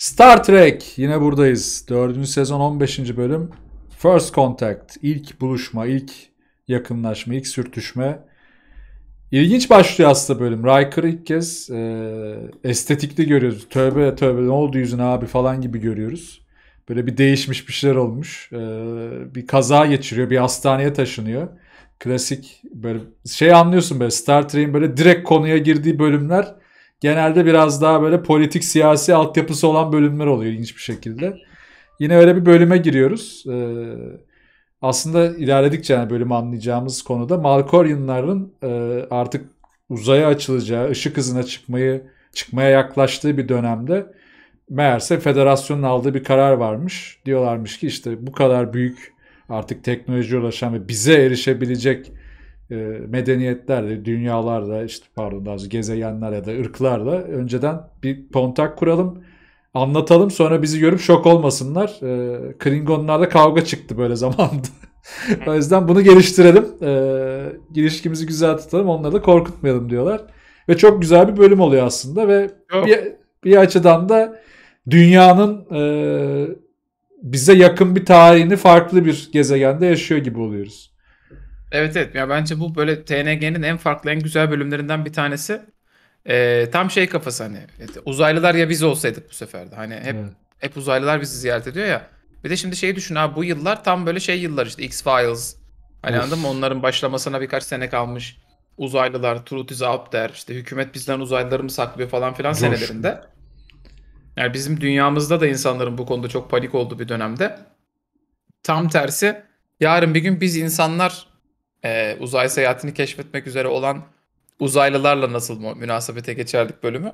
Star Trek yine buradayız. dördüncü sezon 15. bölüm. First Contact. ilk buluşma, ilk yakınlaşma, ilk sürtüşme. İlginç başlıyor aslında bölüm. Riker ilk kez e, estetikli görüyoruz. Tövbe tövbe ne oldu yüzün abi falan gibi görüyoruz. Böyle bir değişmiş bir şeyler olmuş. E, bir kaza geçiriyor, bir hastaneye taşınıyor. Klasik böyle şey anlıyorsun böyle Star Trek'in böyle direkt konuya girdiği bölümler genelde biraz daha böyle politik siyasi altyapısı olan bölümler oluyor ilginç bir şekilde. Yine öyle bir bölüme giriyoruz. Ee, aslında ilerledikçe yani bölümü anlayacağımız konuda Malkoryonların e, artık uzaya açılacağı, ışık hızına çıkmayı çıkmaya yaklaştığı bir dönemde meğerse federasyonun aldığı bir karar varmış. Diyorlarmış ki işte bu kadar büyük artık teknoloji ulaşan ve bize erişebilecek e, medeniyetler de, işte pardon daha gezegenler ya da ırklar önceden bir kontak kuralım. Anlatalım sonra bizi görüp şok olmasınlar. E, Klingonlarda kavga çıktı böyle zamanda. o yüzden bunu geliştirelim. E, güzel tutalım. Onları da korkutmayalım diyorlar. Ve çok güzel bir bölüm oluyor aslında ve bir, bir açıdan da dünyanın e, bize yakın bir tarihini farklı bir gezegende yaşıyor gibi oluyoruz. Evet evet ya bence bu böyle TNG'nin en farklı en güzel bölümlerinden bir tanesi. Ee, tam şey kafası hani uzaylılar ya biz olsaydık bu seferde hani hep Evet. hep uzaylılar bizi ziyaret ediyor ya. Bir de şimdi şeyi düşün abi bu yıllar tam böyle şey yıllar işte X-Files hani Of. anladın mı onların başlamasına birkaç sene kalmış. Uzaylılar, Truth is out there işte hükümet bizden uzaylıları mı saklıyor falan filan Coş. senelerinde. Yani bizim dünyamızda da insanların bu konuda çok panik olduğu bir dönemde. Tam tersi yarın bir gün biz insanlar e, uzay seyahatini keşfetmek üzere olan uzaylılarla nasıl münasebete geçerdik bölümü.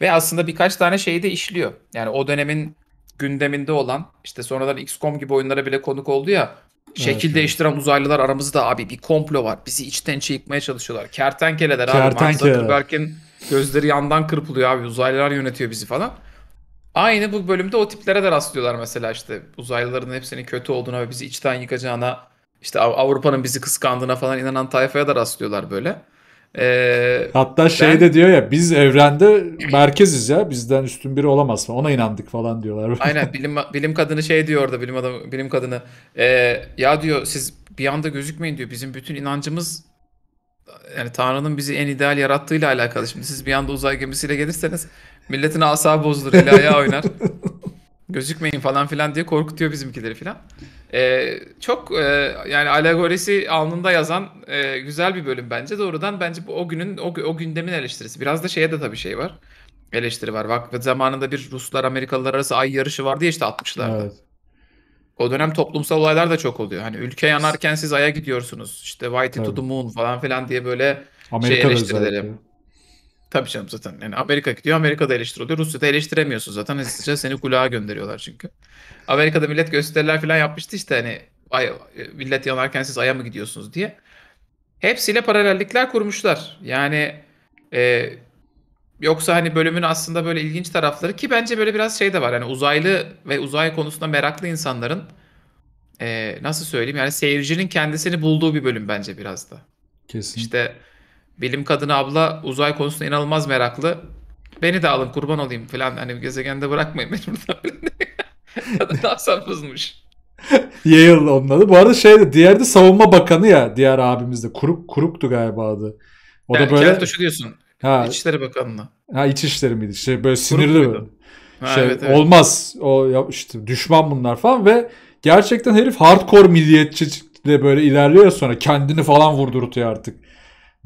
Ve aslında birkaç tane şeyi de işliyor. Yani o dönemin gündeminde olan işte sonradan XCOM gibi oyunlara bile konuk oldu ya. Şekil evet, değiştiren evet. uzaylılar aramızda abi bir komplo var. Bizi içten içe yıkmaya çalışıyorlar. Kertenkeleler Kertenkele. abi. Zuckerberg'in gözleri yandan kırpılıyor abi. Uzaylılar yönetiyor bizi falan. Aynı bu bölümde o tiplere de rastlıyorlar mesela işte uzaylıların hepsinin kötü olduğuna ve bizi içten yıkacağına işte Avrupa'nın bizi kıskandığına falan inanan tayfaya da rastlıyorlar böyle. Ee, Hatta ben... şey de diyor ya biz evrende merkeziz ya bizden üstün biri olamaz falan ona inandık falan diyorlar. Aynen bilim bilim kadını şey diyor orada bilim adamı bilim kadını e, ya diyor siz bir anda gözükmeyin diyor bizim bütün inancımız yani Tanrı'nın bizi en ideal yarattığıyla alakalı. Şimdi siz bir anda uzay gemisiyle gelirseniz milletin asabı bozulur, ilahi oynar. Gözükmeyin falan filan diye korkutuyor bizimkileri filan. E, çok e, yani alegorisi alnında yazan e, güzel bir bölüm bence. Doğrudan bence bu o günün o, o gündemin eleştirisi. Biraz da şeye de tabii şey var. Eleştiri var. Vakti zamanında bir Ruslar Amerikalılar arası ay yarışı vardı ya işte 60'larda. Evet. O dönem toplumsal olaylar da çok oluyor. Hani ülke yanarken siz aya gidiyorsunuz. İşte White to the Moon falan filan diye böyle Amerika şey eleştirileri. Özellikle. Tabii canım zaten. Yani Amerika gidiyor, Amerika'da eleştiriliyor. Rusya'da eleştiremiyorsun zaten. Hızlıca hani seni kulağa gönderiyorlar çünkü. Amerika'da millet gösteriler falan yapmıştı işte hani ay, millet yanarken siz aya mı gidiyorsunuz diye. Hepsiyle paralellikler kurmuşlar. Yani e, yoksa hani bölümün aslında böyle ilginç tarafları ki bence böyle biraz şey de var. Yani uzaylı ve uzay konusunda meraklı insanların e, nasıl söyleyeyim yani seyircinin kendisini bulduğu bir bölüm bence biraz da. Kesin. İşte bilim kadını abla uzay konusunda inanılmaz meraklı. Beni de alın kurban olayım falan hani gezegende bırakmayın beni buradan. Daha sapızmış. Yale onun adı. Bu arada şeydi diğer de savunma bakanı ya diğer abimiz de. Kuruk, kuruktu galiba adı. O yani da böyle... Keltoş'u diyorsun. Ha. İçişleri Bakanı'na. Ha İçişleri miydi? Şey böyle sinirli Kuruk Ha, şey, evet, evet. Olmaz. O ya işte düşman bunlar falan ve gerçekten herif hardcore milliyetçi de böyle ilerliyor sonra kendini falan vurdurtuyor artık.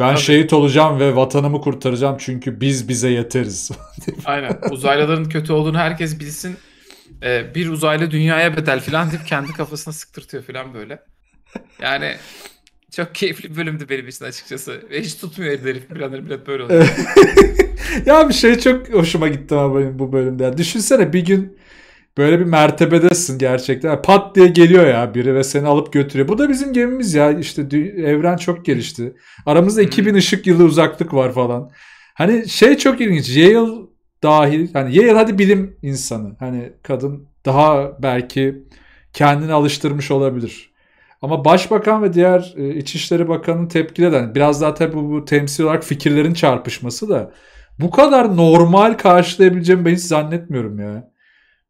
Ben Tabii. şehit olacağım ve vatanımı kurtaracağım çünkü biz bize yeteriz. Aynen. Uzaylıların kötü olduğunu herkes bilsin. Ee, bir uzaylı dünyaya bedel filan deyip kendi kafasına sıktırtıyor filan böyle. Yani çok keyifli bir bölümdü benim için açıkçası. Ve hiç tutmuyor herif planları millet böyle oluyor. ya bir şey çok hoşuma gitti ama benim bu bölümde. Yani düşünsene bir gün böyle bir mertebedesin gerçekten. Pat diye geliyor ya biri ve seni alıp götürüyor. Bu da bizim gemimiz ya İşte evren çok gelişti. Aramızda 2000 ışık yılı uzaklık var falan. Hani şey çok ilginç. Yale dahil hani Yale hadi bilim insanı. Hani kadın daha belki kendini alıştırmış olabilir. Ama başbakan ve diğer e, İçişleri Bakanı'nın tepkileri yani biraz daha tabii bu, bu temsil olarak fikirlerin çarpışması da bu kadar normal karşılayabileceğimi ben hiç zannetmiyorum ya.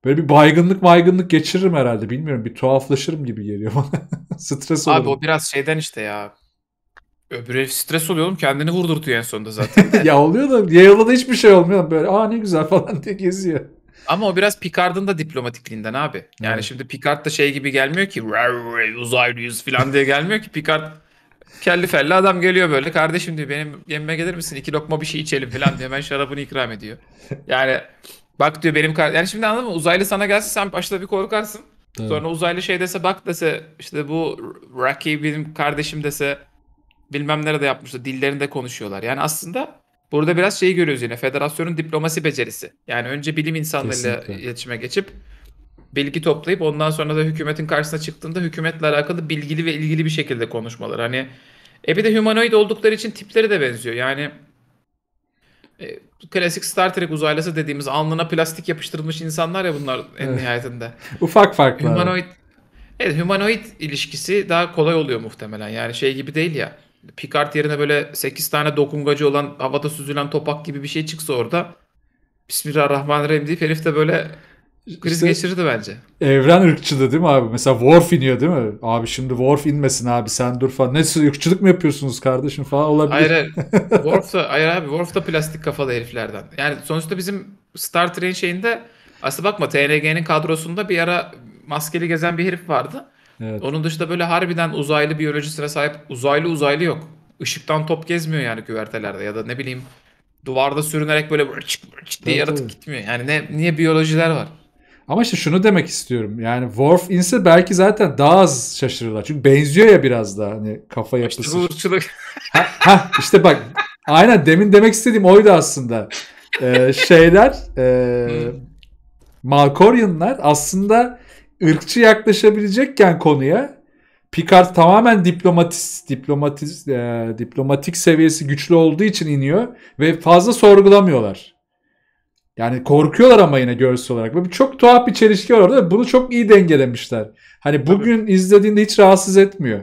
Böyle bir baygınlık baygınlık geçiririm herhalde bilmiyorum. Bir tuhaflaşırım gibi geliyor bana. stres olurum. Abi o biraz şeyden işte ya. Öbürü stres oluyorum kendini vurdurtuyor en sonunda zaten. ya oluyor da Yale'da da hiçbir şey olmuyor. Böyle aa ne güzel falan diye geziyor. Ama o biraz Picard'ın da diplomatikliğinden abi. Yani evet. şimdi Picard da şey gibi gelmiyor ki uzaylıyız falan diye gelmiyor ki. Picard kelli felli adam geliyor böyle. Kardeşim diyor benim yemeğe gelir misin? İki lokma bir şey içelim falan diye hemen şarabını ikram ediyor. Yani Bak diyor benim kar Yani şimdi anladın mı? Uzaylı sana gelse sen başta bir korkarsın. Tabii. Sonra uzaylı şey dese bak dese işte bu Rocky benim kardeşim dese bilmem nerede yapmıştı. Dillerinde konuşuyorlar. Yani aslında burada biraz şeyi görüyoruz yine. Federasyonun diplomasi becerisi. Yani önce bilim insanlarıyla Kesinlikle. iletişime geçip bilgi toplayıp ondan sonra da hükümetin karşısına çıktığında hükümetle alakalı bilgili ve ilgili bir şekilde konuşmalar. Hani e bir de humanoid oldukları için tipleri de benziyor. Yani e, klasik Star Trek uzaylısı dediğimiz alnına plastik yapıştırılmış insanlar ya bunlar en nihayetinde. Ufak farklar. Humanoid, evet humanoid ilişkisi daha kolay oluyor muhtemelen. Yani şey gibi değil ya. Picard yerine böyle 8 tane dokungacı olan havada süzülen topak gibi bir şey çıksa orada Bismillahirrahmanirrahim deyip herif de böyle kriz işte, geçirdi bence. Evren ırkçılığı değil mi abi? Mesela Worf iniyor değil mi? Abi şimdi Worf inmesin abi sen dur falan. Ne siz ırkçılık mı yapıyorsunuz kardeşim falan olabilir. Hayır hayır. Worf da, hayır abi Worf da plastik kafalı heriflerden. Yani sonuçta bizim Star Trek'in şeyinde aslında bakma TNG'nin kadrosunda bir ara maskeli gezen bir herif vardı. Evet. Onun dışında böyle harbiden uzaylı biyolojisine sahip uzaylı uzaylı yok. Işıktan top gezmiyor yani güvertelerde ya da ne bileyim duvarda sürünerek böyle çık çık diye evet, yaratık gitmiyor. Yani ne niye biyolojiler var? Ama işte şunu demek istiyorum. Yani Worf inse belki zaten daha az şaşırırlar. Çünkü benziyor ya biraz da hani kafa yapısı. İşte bu ırkçılık. ha, ha, işte bak aynen demin demek istediğim oydu aslında. Ee, şeyler e, hmm. Malkorianlar aslında ırkçı yaklaşabilecekken konuya Picard tamamen diplomatis, diplomatis, e, diplomatik seviyesi güçlü olduğu için iniyor ve fazla sorgulamıyorlar. Yani korkuyorlar ama yine görsel olarak. Böyle çok tuhaf bir çelişki var orada. Bunu çok iyi dengelemişler. Hani bugün Tabii. izlediğinde hiç rahatsız etmiyor.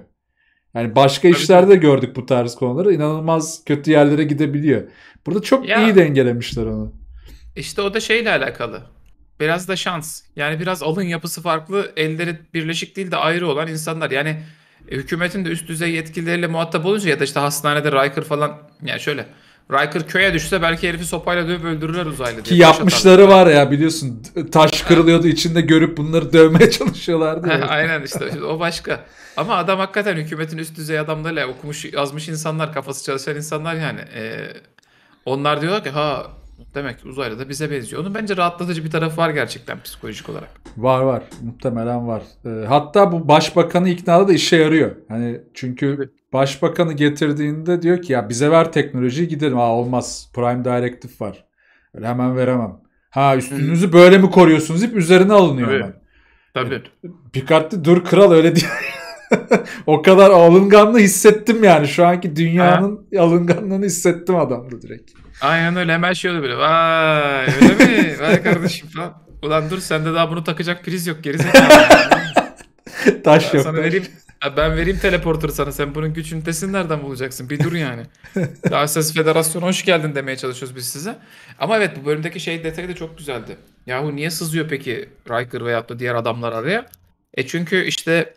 Yani başka Tabii. işlerde gördük bu tarz konuları. İnanılmaz kötü yerlere gidebiliyor. Burada çok ya, iyi dengelemişler onu. İşte o da şeyle alakalı. Biraz da şans. Yani biraz alın yapısı farklı, elleri birleşik değil de ayrı olan insanlar. Yani e, hükümetin de üst düzey yetkilileriyle muhatap olunca ya da işte hastanede Riker falan yani şöyle Riker köye düşse belki herifi sopayla dövüp öldürürler uzaylı diye. Ki yapmışları var ya biliyorsun. Taş kırılıyordu içinde görüp bunları dövmeye çalışıyorlardı. Aynen işte o başka. Ama adam hakikaten hükümetin üst düzey adamlarıyla okumuş yazmış insanlar kafası çalışan insanlar yani. Ee, onlar diyorlar ki ha demek uzaylı da bize benziyor. Onun bence rahatlatıcı bir tarafı var gerçekten psikolojik olarak. Var var muhtemelen var. Ee, hatta bu başbakanı iknada da işe yarıyor. Hani çünkü Başbakanı getirdiğinde diyor ki ya bize ver teknolojiyi gidelim. Aa olmaz. Prime Direktif var. Öyle hemen veremem. Ha üstünüzü böyle mi koruyorsunuz hep üzerine alınıyor Tabii. hemen. Tabii. E, Picard dur kral öyle diyor. o kadar alınganlığı hissettim yani. Şu anki dünyanın ha. alınganlığını hissettim adamda direkt. Aynen öyle. Hemen şey oluyor böyle. Vay öyle mi? Vay kardeşim falan. Ulan dur sende daha bunu takacak priz yok geri zekalı. Taş yok. Sana vereyim, ben vereyim teleporter sana. Sen bunun güç ünitesini nereden bulacaksın? Bir dur yani. Daha Federasyonu hoş geldin demeye çalışıyoruz biz size. Ama evet bu bölümdeki şey detayı da çok güzeldi. Yahu niye sızıyor peki Riker veyahut da diğer adamlar araya? E çünkü işte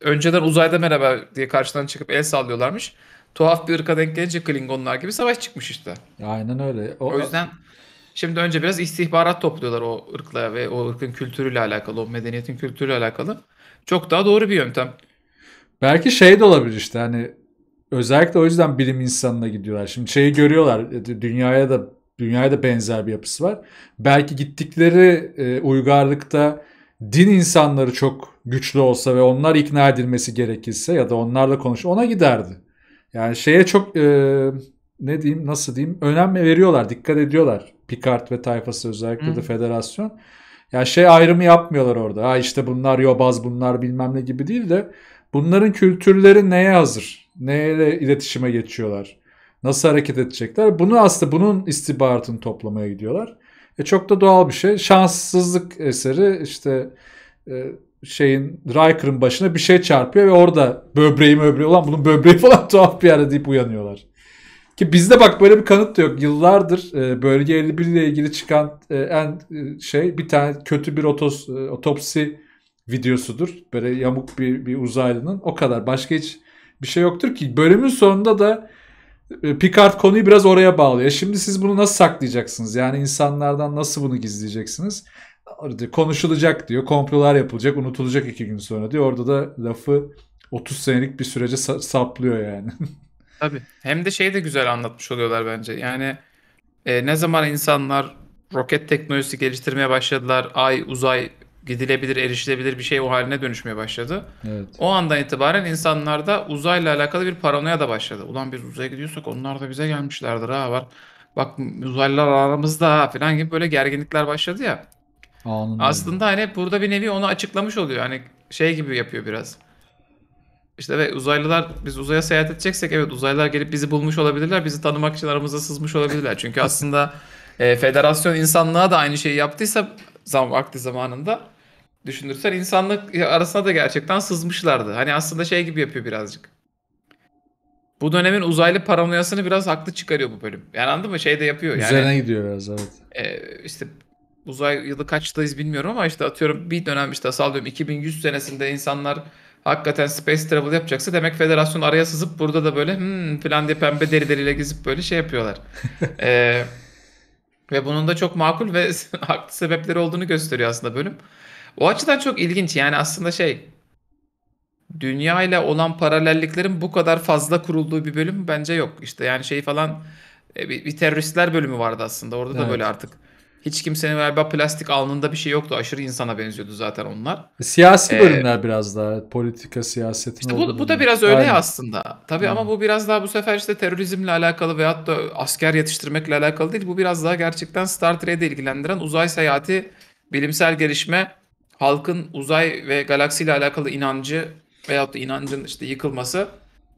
önceden uzayda merhaba diye karşıdan çıkıp el sallıyorlarmış. Tuhaf bir ırka denk gelince Klingonlar gibi savaş çıkmış işte. Aynen öyle. O, O yüzden şimdi önce biraz istihbarat topluyorlar o ırkla ve o ırkın kültürüyle alakalı, o medeniyetin kültürüyle alakalı. Çok daha doğru bir yöntem. Belki şey de olabilir işte hani özellikle o yüzden bilim insanına gidiyorlar. Şimdi şeyi görüyorlar e, dünyaya da dünyaya da benzer bir yapısı var. Belki gittikleri e, uygarlıkta din insanları çok güçlü olsa ve onlar ikna edilmesi gerekirse ya da onlarla konuş ona giderdi. Yani şeye çok e, ne diyeyim nasıl diyeyim önem veriyorlar dikkat ediyorlar Picard ve tayfası özellikle Hı. de federasyon. Ya yani şey ayrımı yapmıyorlar orada. Ha işte bunlar yobaz bunlar bilmem ne gibi değil de Bunların kültürleri neye hazır? Neyle iletişime geçiyorlar? Nasıl hareket edecekler? Bunu aslında bunun istihbaratını toplamaya gidiyorlar. E çok da doğal bir şey. Şanssızlık eseri işte e, şeyin Riker'ın başına bir şey çarpıyor ve orada böbreği böbreği olan bunun böbreği falan tuhaf bir yerde deyip uyanıyorlar. Ki bizde bak böyle bir kanıt da yok. Yıllardır e, bölge 51 ile ilgili çıkan e, en e, şey bir tane kötü bir otos, e, otopsi videosudur. Böyle yamuk bir, bir uzaylının. O kadar. Başka hiç bir şey yoktur ki. Bölümün sonunda da e, Picard konuyu biraz oraya bağlıyor. E, şimdi siz bunu nasıl saklayacaksınız? Yani insanlardan nasıl bunu gizleyeceksiniz? Konuşulacak diyor. Komplolar yapılacak. Unutulacak iki gün sonra diyor. Orada da lafı 30 senelik bir sürece saplıyor yani. Tabii. Hem de şeyi de güzel anlatmış oluyorlar bence. Yani e, ne zaman insanlar roket teknolojisi geliştirmeye başladılar. Ay, uzay gidilebilir, erişilebilir bir şey o haline dönüşmeye başladı. Evet. O andan itibaren insanlarda uzayla alakalı bir paranoya da başladı. Ulan biz uzaya gidiyorsak onlar da bize gelmişlerdir ha var. Bak uzaylılar aramızda ha falan gibi böyle gerginlikler başladı ya. Anladım. Aslında hani burada bir nevi onu açıklamış oluyor. Hani şey gibi yapıyor biraz. İşte ve uzaylılar biz uzaya seyahat edeceksek evet uzaylılar gelip bizi bulmuş olabilirler. Bizi tanımak için aramıza sızmış olabilirler. Çünkü aslında e, federasyon insanlığa da aynı şeyi yaptıysa zam vakti zamanında düşünürsen insanlık arasına da gerçekten sızmışlardı. Hani aslında şey gibi yapıyor birazcık. Bu dönemin uzaylı paranoyasını biraz haklı çıkarıyor bu bölüm. Yani anladın mı? Şey de yapıyor. Üzerine yani, Üzerine gidiyor biraz evet. E, işte uzay yılı kaçtayız bilmiyorum ama işte atıyorum bir dönem işte sallıyorum 2100 senesinde insanlar hakikaten space travel yapacaksa demek federasyon araya sızıp burada da böyle hmm falan diye pembe deri deriyle gizip böyle şey yapıyorlar. ee, ve bunun da çok makul ve haklı sebepleri olduğunu gösteriyor aslında bölüm. O açıdan çok ilginç. Yani aslında şey dünya ile olan paralelliklerin bu kadar fazla kurulduğu bir bölüm bence yok. İşte yani şey falan e, bir, bir teröristler bölümü vardı aslında. Orada evet. da böyle artık hiç kimsenin galiba plastik alnında bir şey yoktu. Aşırı insana benziyordu zaten onlar. E, siyasi e, bölümler biraz daha politika siyaset işte bu, bu da biraz öyle Aynen. aslında. Tabii Aynen. ama bu biraz daha bu sefer işte terörizmle alakalı veyahut da asker yetiştirmekle alakalı değil. Bu biraz daha gerçekten Star Trek'e ilgilendiren uzay seyahati, bilimsel gelişme halkın uzay ve galaksiyle alakalı inancı veyahut da inancın işte yıkılması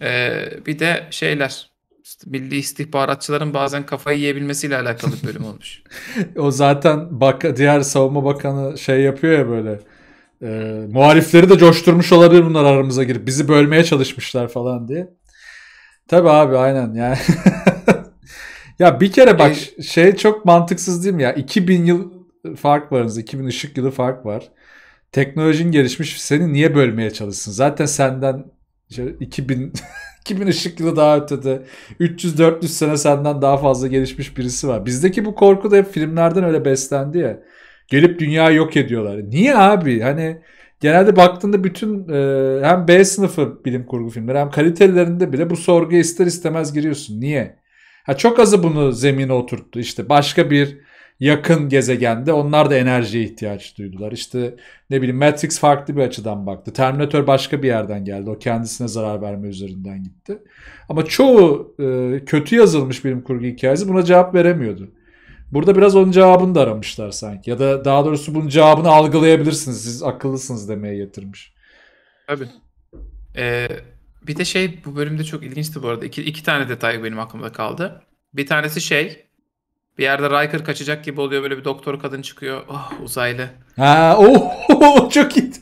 e, bir de şeyler işte milli istihbaratçıların bazen kafayı yiyebilmesiyle alakalı bir bölüm olmuş. o zaten bak diğer savunma bakanı şey yapıyor ya böyle. E, muhalifleri de coşturmuş olabilir bunlar aramıza girip bizi bölmeye çalışmışlar falan diye. Tabi abi aynen yani. ya bir kere bak e, şey çok mantıksız değil mi ya? 2000 yıl fark varınız. 2000 ışık yılı fark var teknolojin gelişmiş seni niye bölmeye çalışsın? Zaten senden işte 2000 2000 ışık yılı daha ötede 300-400 sene senden daha fazla gelişmiş birisi var. Bizdeki bu korku da hep filmlerden öyle beslendi ya. Gelip dünyayı yok ediyorlar. Niye abi? Hani genelde baktığında bütün e, hem B sınıfı bilim kurgu filmleri hem kalitelerinde bile bu sorguya ister istemez giriyorsun. Niye? Ha çok azı bunu zemine oturttu. İşte başka bir yakın gezegende onlar da enerjiye ihtiyaç duydular. İşte ne bileyim Matrix farklı bir açıdan baktı. Terminator başka bir yerden geldi. O kendisine zarar verme üzerinden gitti. Ama çoğu e, kötü yazılmış bilim kurgu hikayesi buna cevap veremiyordu. Burada biraz onun cevabını da aramışlar sanki. Ya da daha doğrusu bunun cevabını algılayabilirsiniz. Siz akıllısınız demeye getirmiş. Tabii. Ee, bir de şey bu bölümde çok ilginçti bu arada. İki, iki tane detay benim aklımda kaldı. Bir tanesi şey bir yerde Riker kaçacak gibi oluyor böyle bir doktor kadın çıkıyor. Oh uzaylı. Ha oh çok iyi.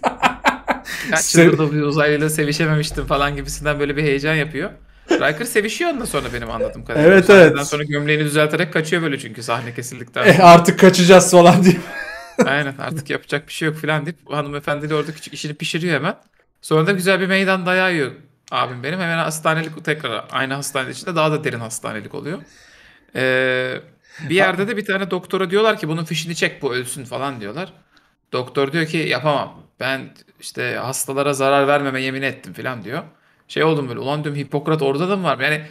Kaç yıldır bir uzaylıyla sevişememiştim falan gibisinden böyle bir heyecan yapıyor. Riker sevişiyor ondan sonra benim anladığım kadarıyla. Evet Sahneden evet. sonra gömleğini düzelterek kaçıyor böyle çünkü sahne kesildikten eh, sonra. E, artık kaçacağız falan diye. Aynen artık yapacak bir şey yok falan deyip hanımefendiyle orada küçük işini pişiriyor hemen. Sonra da güzel bir meydan dayağı yiyor abim benim. Hemen hastanelik tekrar aynı hastane içinde daha da derin hastanelik oluyor. Ee, bir yerde de bir tane doktora diyorlar ki bunun fişini çek bu ölsün falan diyorlar. Doktor diyor ki yapamam. Ben işte hastalara zarar vermeme yemin ettim falan diyor. Şey oldum böyle ulan diyorum Hipokrat orada da mı var? Yani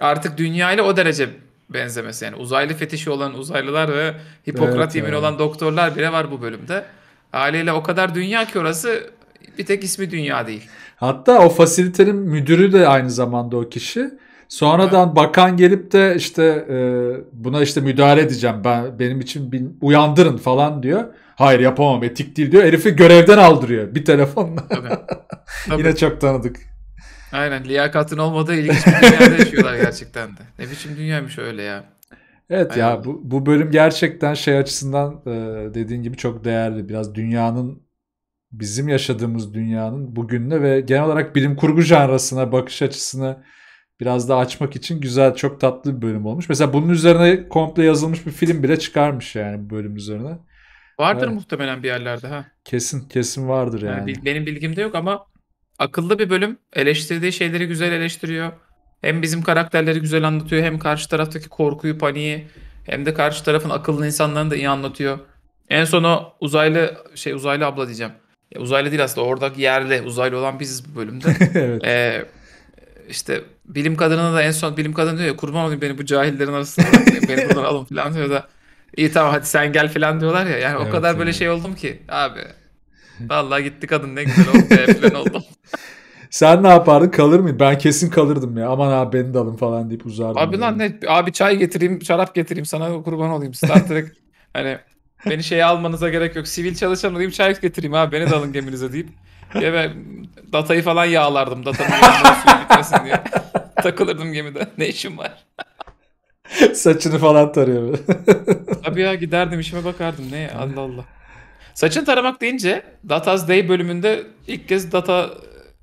artık dünya ile o derece benzemesi. Yani uzaylı fetişi olan uzaylılar ve Hipokrat evet, yemini evet. olan doktorlar bile var bu bölümde. Haliyle o kadar dünya ki orası bir tek ismi dünya değil. Hatta o fasilitenin müdürü de aynı zamanda o kişi. Sonradan bakan gelip de işte e, buna işte müdahale edeceğim ben benim için bir, uyandırın falan diyor. Hayır yapamam etik değil diyor. Herifi görevden aldırıyor bir telefonla. Tabii. Tabii. Yine çok tanıdık. Aynen liyakatın olmadığı ilginç bir dünyada yaşıyorlar gerçekten de. Ne biçim dünyaymış öyle ya. Evet Aynen. ya bu, bu bölüm gerçekten şey açısından e, dediğin gibi çok değerli. Biraz dünyanın bizim yaşadığımız dünyanın bugününe ve genel olarak bilim kurgu janrasına bakış açısını biraz daha açmak için güzel, çok tatlı bir bölüm olmuş. Mesela bunun üzerine komple yazılmış bir film bile çıkarmış yani bu bölüm üzerine. Vardır evet. muhtemelen bir yerlerde ha. Kesin, kesin vardır yani. yani. Benim bilgimde yok ama akıllı bir bölüm. Eleştirdiği şeyleri güzel eleştiriyor. Hem bizim karakterleri güzel anlatıyor hem karşı taraftaki korkuyu, paniği hem de karşı tarafın akıllı insanlarını da iyi anlatıyor. En son o uzaylı şey uzaylı abla diyeceğim. Ya uzaylı değil aslında oradaki yerli uzaylı olan biziz bu bölümde. evet. Ee, işte bilim kadınına da en son bilim kadın diyor ya kurban olayım beni bu cahillerin arasında beni buradan alın falan diyor da iyi tamam hadi sen gel falan diyorlar ya yani evet, o kadar yani. böyle şey oldum ki abi vallahi gitti kadın ne güzel oldu be falan oldum. Sen ne yapardın? Kalır mıydın? Ben kesin kalırdım ya. Aman abi beni de alın falan deyip uzardım. Abi lan ne abi çay getireyim, şarap getireyim sana kurban olayım. Star Trek hani beni şeye almanıza gerek yok. Sivil çalışan olayım çay getireyim abi beni de alın geminize deyip ya ben datayı falan yağlardım. Datanın yağlarını bitmesin diye. Takılırdım gemide. Ne işim var? Saçını falan tarıyor. Tabii ya giderdim işime bakardım. Ne Allah Allah. Saçını taramak deyince Data's Day bölümünde ilk kez data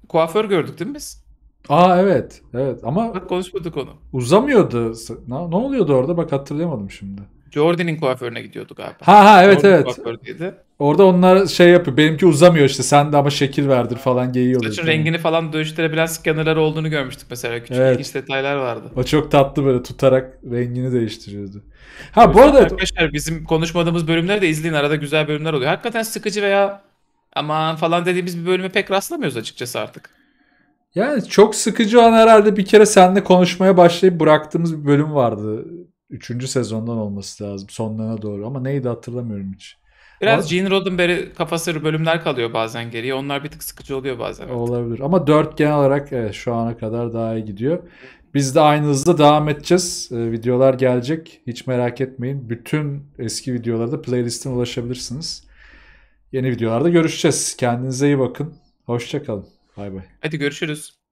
kuaför gördük değil mi biz? Aa evet. Evet ama Bak konuşmadık onu. Uzamıyordu. Ne, ne oluyordu orada? Bak hatırlayamadım şimdi. Jordan'in kuaförüne gidiyorduk abi. Ha ha evet Jordan evet. Orada onlar şey yapıyor. Benimki uzamıyor işte. Sen de ama şekil verdir falan geyiyor. Saçın rengini falan değiştirebilen scannerlar olduğunu görmüştük mesela. Küçük evet. ilginç detaylar vardı. O çok tatlı böyle tutarak rengini değiştiriyordu. Ha bu arada arkadaşlar bizim konuşmadığımız bölümleri de izleyin. Arada güzel bölümler oluyor. Hakikaten sıkıcı veya aman falan dediğimiz bir bölüme pek rastlamıyoruz açıkçası artık. Yani çok sıkıcı olan herhalde bir kere seninle konuşmaya başlayıp bıraktığımız bir bölüm vardı üçüncü sezondan olması lazım sonlarına doğru ama neydi hatırlamıyorum hiç. Biraz ama, Gene Roddenberry kafası bölümler kalıyor bazen geriye. Onlar bir tık sıkıcı oluyor bazen. Olabilir ama dört genel olarak evet, şu ana kadar daha iyi gidiyor. Biz de aynı hızda devam edeceğiz. Ee, videolar gelecek. Hiç merak etmeyin. Bütün eski videolarda playlist'ine ulaşabilirsiniz. Yeni videolarda görüşeceğiz. Kendinize iyi bakın. Hoşçakalın. Bay bay. Hadi görüşürüz.